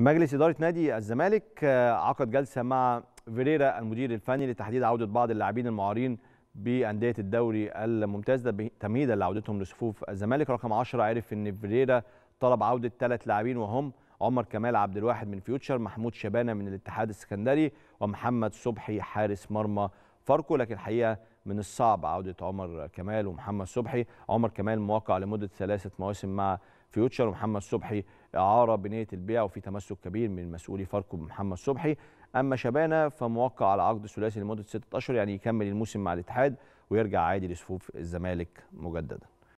مجلس إدارة نادي الزمالك آه، عقد جلسة مع فيريرا المدير الفني لتحديد عودة بعض اللاعبين المعارين بأندية الدوري الممتاز ده تمهيدا لعودتهم لصفوف الزمالك رقم 10 عرف أن فيريرا طلب عودة ثلاث لاعبين وهم عمر كمال عبد الواحد من فيوتشر محمود شبانة من الاتحاد السكندري ومحمد صبحي حارس مرمى فاركو لكن الحقيقة من الصعب عودة عمر كمال ومحمد صبحي عمر كمال موقع لمدة ثلاثة مواسم مع فيوتشر ومحمد صبحي إعارة بنية البيع وفي تمسك كبير من مسؤولي فاركو بمحمد صبحي أما شبانة فموقع على عقد ثلاثي لمدة ستة أشهر يعني يكمل الموسم مع الاتحاد ويرجع عادي لصفوف الزمالك مجددا